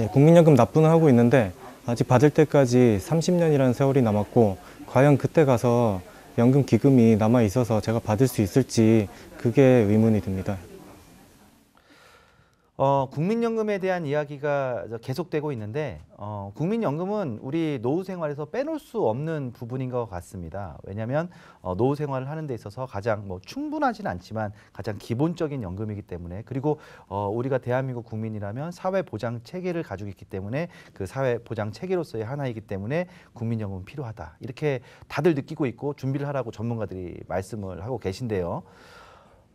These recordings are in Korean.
예, 국민연금 납부는 하고 있는데 아직 받을 때까지 30년이라는 세월이 남았고 과연 그때 가서 연금 기금이 남아 있어서 제가 받을 수 있을지 그게 의문이 듭니다. 어, 국민연금에 대한 이야기가 계속되고 있는데 어, 국민연금은 우리 노후 생활에서 빼놓을 수 없는 부분인 것 같습니다. 왜냐하면 어, 노후 생활을 하는 데 있어서 가장 뭐충분하지는 않지만 가장 기본적인 연금이기 때문에 그리고 어, 우리가 대한민국 국민이라면 사회 보장 체계를 가지고 있기 때문에 그 사회 보장 체계로서의 하나이기 때문에 국민연금은 필요하다. 이렇게 다들 느끼고 있고 준비를 하라고 전문가들이 말씀을 하고 계신데요.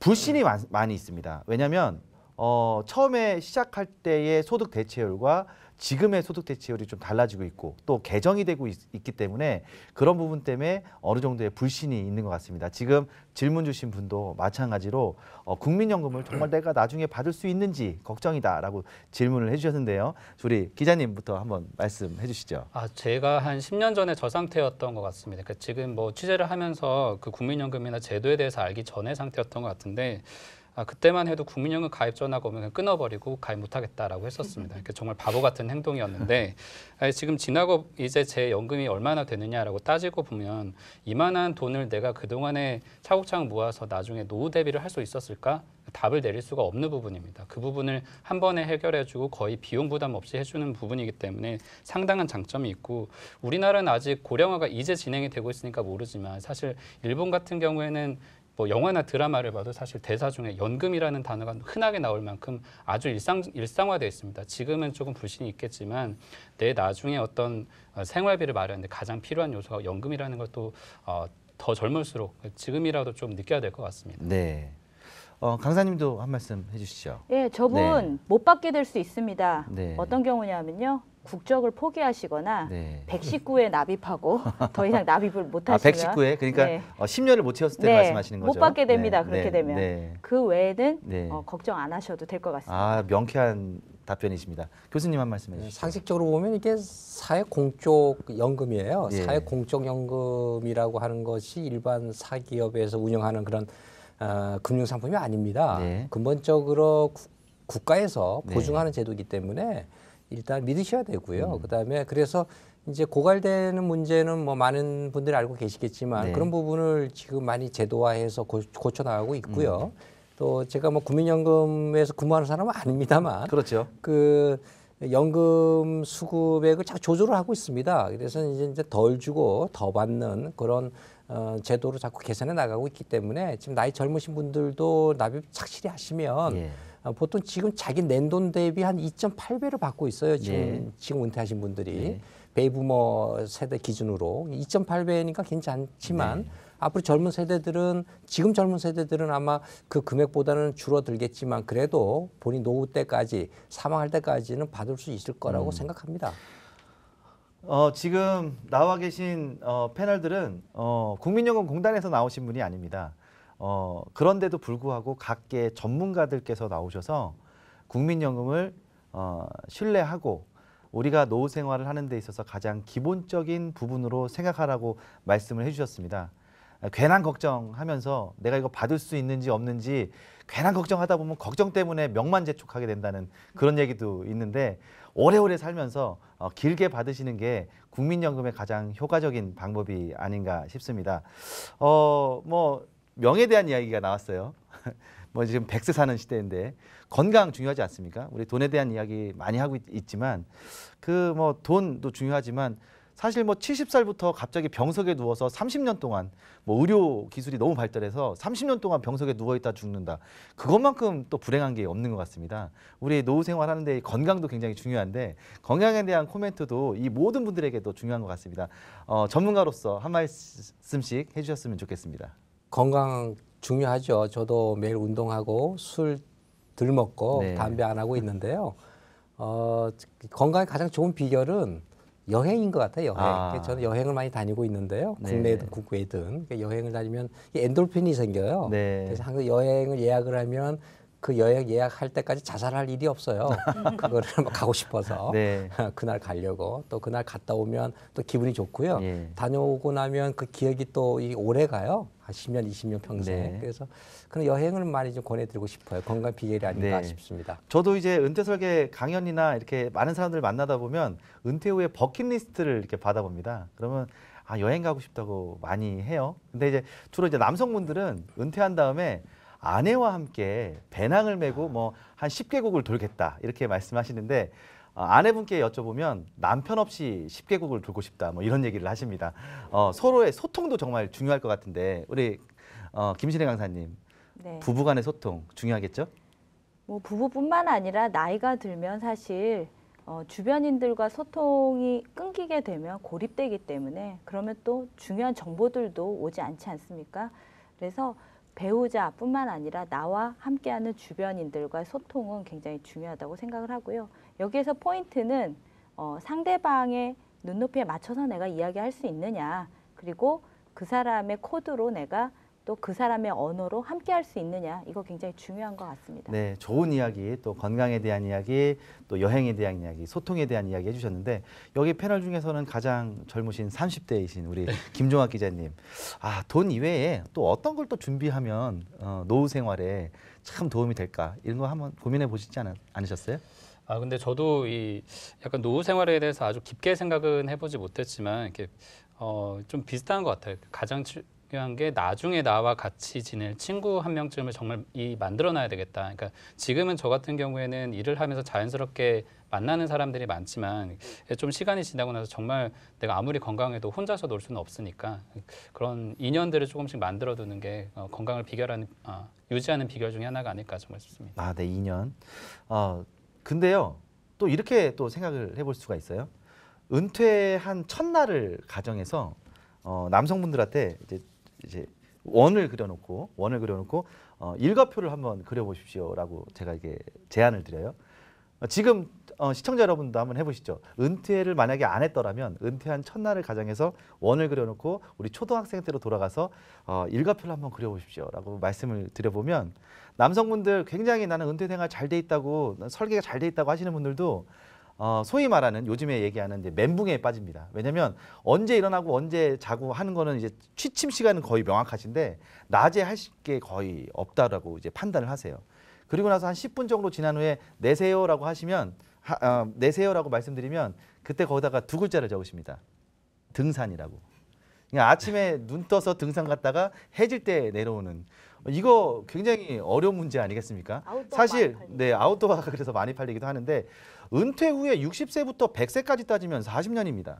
불신이 많, 많이 있습니다. 왜냐하면 어, 처음에 시작할 때의 소득 대체율과 지금의 소득 대체율이 좀 달라지고 있고 또 개정이 되고 있, 기 때문에 그런 부분 때문에 어느 정도의 불신이 있는 것 같습니다. 지금 질문 주신 분도 마찬가지로 어, 국민연금을 정말 내가 나중에 받을 수 있는지 걱정이다라고 질문을 해주셨는데요. 우리 기자님부터 한번 말씀해 주시죠. 아 제가 한 10년 전에 저 상태였던 것 같습니다. 그러니까 지금 뭐 취재를 하면서 그 국민연금이나 제도에 대해서 알기 전의 상태였던 것 같은데 아, 그때만 해도 국민연금 가입 전화가 오면 끊어버리고 가입 못하겠다라고 했었습니다. 그러니까 정말 바보 같은 행동이었는데 아니, 지금 지나고 이제 제 연금이 얼마나 되느냐라고 따지고 보면 이만한 돈을 내가 그동안에 차곡차곡 모아서 나중에 노후 대비를 할 수 있었을까? 답을 내릴 수가 없는 부분입니다. 그 부분을 한 번에 해결해주고 거의 비용 부담 없이 해주는 부분이기 때문에 상당한 장점이 있고 우리나라는 아직 고령화가 이제 진행이 되고 있으니까 모르지만 사실 일본 같은 경우에는 뭐 영화나 드라마를 봐도 사실 대사 중에 연금이라는 단어가 흔하게 나올 만큼 아주 일상 일상화되어 있습니다. 지금은 조금 불신이 있겠지만 내 나중에 어떤 어, 생활비를 마련하는데 가장 필요한 요소가 연금이라는 것도 어, 더 젊을수록 지금이라도 좀 느껴야 될 것 같습니다. 네. 어, 강사님도 한 말씀 해주시죠. 네, 저분 네. 못 받게 될 수 있습니다. 네. 어떤 경우냐면요. 국적을 포기하시거나 네. 119에 납입하고 더 이상 납입을 못 하시면 119에 아, 그러니까 네. 어, 10년을 못 채웠을 때 네. 말씀하시는 거죠. 못 받게 네. 됩니다. 네. 그렇게 네. 되면. 네. 그 외에는 네. 어, 걱정 안 하셔도 될 것 같습니다. 아, 명쾌한 답변이십니다. 교수님 한 말씀해 주시죠. 네, 상식적으로 보면 이게 사회 공적 연금이에요. 예. 사회 공적 연금이라고 하는 것이 일반 사기업에서 운영하는 그런 어, 금융 상품이 아닙니다. 네. 근본적으로 국가에서 네. 보증하는 제도이기 때문에 일단 믿으셔야 되고요. 음. 그다음에 그래서 이제 고갈되는 문제는 뭐 많은 분들이 알고 계시겠지만 네. 그런 부분을 지금 많이 제도화해서 고, 쳐 나가고 있고요. 음. 또 제가 뭐 국민연금에서 근무하는 사람은 아닙니다만 그렇죠. 그 연금 수급액을 자꾸 조절을 하고 있습니다. 그래서 이제 이제 덜 주고 더 받는 그런 어, 제도를 자꾸 개선해 나가고 있기 때문에 지금 나이 젊으신 분들도 납입 착실히 하시면 예. 아, 보통 지금 자기 낸돈 대비 한 2.8배를 받고 있어요. 지금 네. 지금 은퇴하신 분들이 네. 베이부머 세대 기준으로 2.8배니까 괜찮지만 네. 앞으로 젊은 세대들은 지금 젊은 세대들은 아마 그 금액보다는 줄어들겠지만 그래도 본인 노후 때까지 사망할 때까지는 받을 수 있을 거라고 음. 생각합니다. 어, 지금 나와 계신 어, 패널들은 어, 국민연금공단에서 나오신 분이 아닙니다. 어, 그런데도 불구하고 각계 전문가들께서 나오셔서 국민연금을 어, 신뢰하고 우리가 노후 생활을 하는 데 있어서 가장 기본적인 부분으로 생각하라고 말씀을 해주셨습니다. 괜한 걱정하면서 내가 이거 받을 수 있는지 없는지 괜한 걱정하다 보면 걱정 때문에 명만재촉하게 된다는 그런 얘기도 있는데 오래오래 살면서 어, 길게 받으시는 게 국민연금의 가장 효과적인 방법이 아닌가 싶습니다. 어, 뭐 명에 대한 이야기가 나왔어요. 뭐 지금 백세 사는 시대인데 건강 중요하지 않습니까? 우리 돈에 대한 이야기 많이 하고 있, 지만 그 뭐 돈도 중요하지만 사실 뭐 70살부터 갑자기 병석에 누워서 30년 동안 뭐 의료 기술이 너무 발달해서 30년 동안 병석에 누워 있다 죽는다. 그것만큼 또 불행한 게 없는 것 같습니다. 우리 노후 생활 하는데 건강도 굉장히 중요한데 건강에 대한 코멘트도 이 모든 분들에게도 중요한 것 같습니다. 어, 전문가로서 한 말씀씩 해주셨으면 좋겠습니다. 건강 중요하죠. 저도 매일 운동하고 술 덜 먹고 네. 담배 안 하고 있는데요. 어, 건강에 가장 좋은 비결은 여행인 것 같아요. 여행. 아. 저는 여행을 많이 다니고 있는데요. 네. 국내든 네. 국외든 여행을 다니면 엔돌핀이 생겨요. 네. 그래서 항상 여행을 예약을 하면 그 여행 예약할 때까지 자살할 일이 없어요. 그거를 가고 싶어서 네. 그날 가려고 또 그날 갔다 오면 또 기분이 좋고요. 예. 다녀오고 나면 그 기억이 또 오래 가요. 한 10년, 20년 평생. 네. 그래서 그런 여행을 많이 좀 권해드리고 싶어요. 건강 비결이 아닌가 네. 싶습니다. 저도 이제 은퇴 설계 강연이나 이렇게 많은 사람들 만나다 보면 은퇴 후에 버킷리스트를 이렇게 받아봅니다. 그러면 아 여행 가고 싶다고 많이 해요. 근데 이제 주로 이제 남성분들은 은퇴한 다음에 아내와 함께 배낭을 메고 뭐 한 10개국을 돌겠다 이렇게 말씀하시는데 어, 아내분께 여쭤보면 남편 없이 10개국을 돌고 싶다 뭐 이런 얘기를 하십니다. 어, 서로의 소통도 정말 중요할 것 같은데 우리 어, 김신혜 강사님 네. 부부 간의 소통 중요하겠죠? 뭐 부부뿐만 아니라 나이가 들면 사실 어, 주변인들과 소통이 끊기게 되면 고립되기 때문에 그러면 또 중요한 정보들도 오지 않지 않습니까? 그래서 배우자뿐만 아니라 나와 함께하는 주변인들과 소통은 굉장히 중요하다고 생각을 하고요. 여기에서 포인트는 어, 상대방의 눈높이에 맞춰서 내가 이야기할 수 있느냐 그리고 그 사람의 코드로 내가 또 그 사람의 언어로 함께 할 수 있느냐 이거 굉장히 중요한 것 같습니다. 네, 좋은 이야기 또 건강에 대한 이야기 또 여행에 대한 이야기 소통에 대한 이야기 해주셨는데 여기 패널 중에서는 가장 젊으신 30대이신 우리 김종학 기자님 아돈 이외에 또 어떤 걸 또 준비하면 어, 노후 생활에 참 도움이 될까 이런 거 한번 고민해 보시지 않, 않으셨어요? 아 근데 저도 이 약간 노후 생활에 대해서 아주 깊게 생각은 해보지 못했지만 이렇게 어 좀 비슷한 것 같아요. 그 가장 중요한 게 나중에 나와 같이 지낼 친구 한 명쯤을 정말 이 만들어놔야 되겠다. 그러니까 지금은 저 같은 경우에는 일을 하면서 자연스럽게 만나는 사람들이 많지만 좀 시간이 지나고 나서 정말 내가 아무리 건강해도 혼자서 놀 수는 없으니까 그런 인연들을 조금씩 만들어두는 게 어, 건강을 비결하는 아, 유지하는 비결 중에 하나가 아닐까 정말 싶습니다. 아, 네, 인연. 어, 근데요, 또 이렇게 또 생각을 해볼 수가 있어요. 은퇴한 첫날을 가정해서 어, 남성분들한테 이제, 이제 원을 그려놓고 원을 그려놓고 어, 일과표를 한번 그려보십시오라고 제가 이게 제안을 드려요. 지금 어, 시청자 여러분도 한번 해보시죠. 은퇴를 만약에 안 했더라면 은퇴한 첫날을 가정해서 원을 그려놓고 우리 초등학생 때로 돌아가서 어, 일과표를 한번 그려보십시오라고 말씀을 드려보면 남성분들 굉장히 나는 은퇴 생활 잘 돼 있다고 설계가 잘 돼 있다고 하시는 분들도 어, 소위 말하는 요즘에 얘기하는 이제 멘붕에 빠집니다. 왜냐하면 언제 일어나고 언제 자고 하는 거는 이제 취침 시간은 거의 명확하신데 낮에 하실 게 거의 없다라고 이제 판단을 하세요. 그리고 나서 한 10분 정도 지난 후에 내세요라고 하시면 하, 어, 내세요라고 말씀드리면 그때 거기다가 두 글자를 적으십니다. 등산이라고. 그냥 그러니까 아침에 눈 떠서 등산 갔다가 해질 때 내려오는 이거 굉장히 어려운 문제 아니겠습니까? 사실 네 아웃도어가 그래서 많이 팔리기도 하는데 은퇴 후에 60세부터 100세까지 따지면 40년입니다.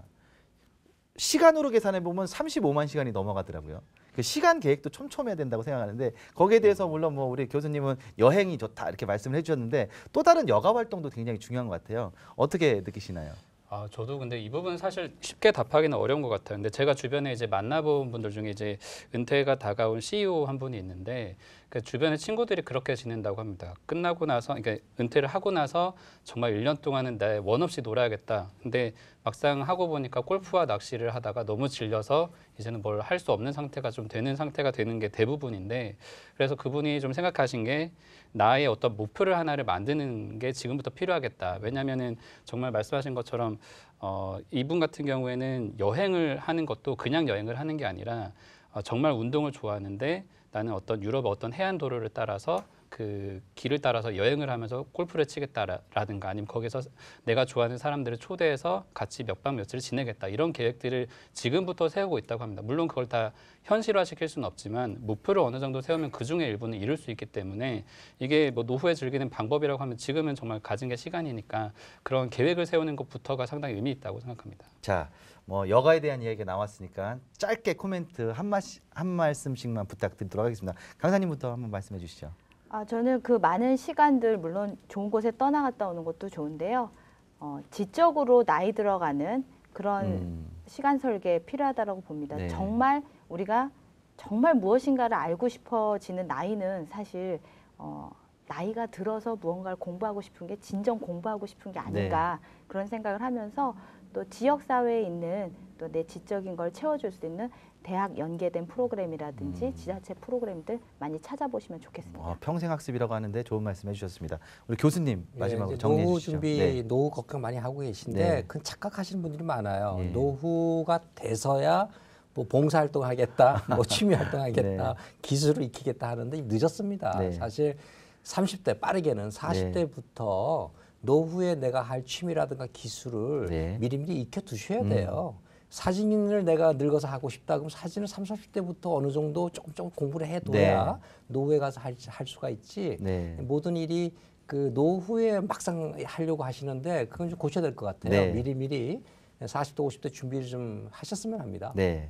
시간으로 계산해 보면 35만 시간이 넘어가더라고요. 그 시간 계획도 촘촘해야 된다고 생각하는데 거기에 대해서 물론 뭐 우리 교수님은 여행이 좋다 이렇게 말씀을 해주셨는데 또 다른 여가 활동도 굉장히 중요한 것 같아요. 어떻게 느끼시나요? 아, 저도 근데 이 부분 사실 쉽게 답하기는 어려운 것 같아요. 근데 제가 주변에 이제 만나본 분들 중에 이제 은퇴가 다가온 CEO 한 분이 있는데 그 주변의 친구들이 그렇게 지낸다고 합니다. 끝나고 나서 그러니까 은퇴를 하고 나서 정말 1년 동안은 내의원 없이 놀아야겠다. 근데 막상 하고 보니까 골프와 낚시를 하다가 너무 질려서 이제는 뭘 할 수 없는 상태가 좀 되는 상태가 되는 게 대부분인데 그래서 그분이 좀 생각하신 게 나의 어떤 목표를 하나를 만드는 게 지금부터 필요하겠다. 왜냐면은 정말 말씀하신 것처럼 어 이분 같은 경우에는 여행을 하는 것도 그냥 여행을 하는 게 아니라 어, 정말 운동을 좋아하는데 나는 어떤 유럽의 어떤 해안 도로를 따라서 그 길을 따라서 여행을 하면서 골프를 치겠다라든가 아니면 거기서 내가 좋아하는 사람들을 초대해서 같이 몇 박 며칠을 지내겠다 이런 계획들을 지금부터 세우고 있다고 합니다. 물론 그걸 다 현실화시킬 수는 없지만 목표를 어느 정도 세우면 그 중에 일부는 이룰 수 있기 때문에 이게 뭐 노후에 즐기는 방법이라고 하면 지금은 정말 가진 게 시간이니까 그런 계획을 세우는 것부터가 상당히 의미 있다고 생각합니다. 자, 뭐 여가에 대한 이야기가 나왔으니까 짧게 코멘트 한, 마시, 한 말씀씩만 부탁드리도록 하겠습니다. 강사님부터 한번 말씀해 주시죠. 아, 저는 그 많은 시간들 물론 좋은 곳에 떠나갔다 오는 것도 좋은데요. 어, 지적으로 나이 들어가는 그런 음. 시간 설계 필요하다라고 봅니다. 네. 정말 우리가 정말 무엇인가를 알고 싶어지는 나이는 사실 어, 나이가 들어서 무언가를 공부하고 싶은 게 진정 공부하고 싶은 게 아닌가 네. 그런 생각을 하면서 또 지역사회에 있는 또 내 지적인 걸 채워줄 수 있는 대학 연계된 프로그램이라든지 음. 지자체 프로그램들 많이 찾아보시면 좋겠습니다. 아, 평생 학습이라고 하는데 좋은 말씀 해주셨습니다. 우리 교수님 예, 마지막으로 예, 정리해 노후 주시죠. 노후 준비, 네. 노후 걱정 많이 하고 계신데 네. 큰 착각하시는 분들이 많아요. 네. 노후가 돼서야 뭐 봉사활동 하겠다, 뭐 취미활동 하겠다, 네. 기술을 익히겠다 하는데 늦었습니다. 네. 사실 30대 빠르게는 40대부터 노후에 내가 할 취미라든가 기술을 네. 미리미리 익혀 두셔야 음. 돼요. 사진을 내가 늙어서 하고 싶다 그러면 사진을 30, 40대부터 어느 정도 조금 조금 공부를 해둬야 네. 노후에 가서 할, 할 수가 있지. 네. 모든 일이 그 노후에 막상 하려고 하시는데 그건 좀 고쳐야 될 것 같아요. 네. 미리미리 40대, 50대 준비를 좀 하셨으면 합니다. 네.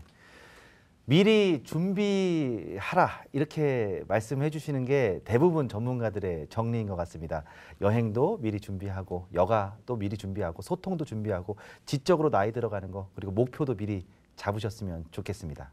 미리 준비하라 이렇게 말씀해 주시는 게 대부분 전문가들의 정리인 것 같습니다. 여행도 미리 준비하고 여가도 미리 준비하고 소통도 준비하고 지적으로 나이 들어가는 거 그리고 목표도 미리 잡으셨으면 좋겠습니다.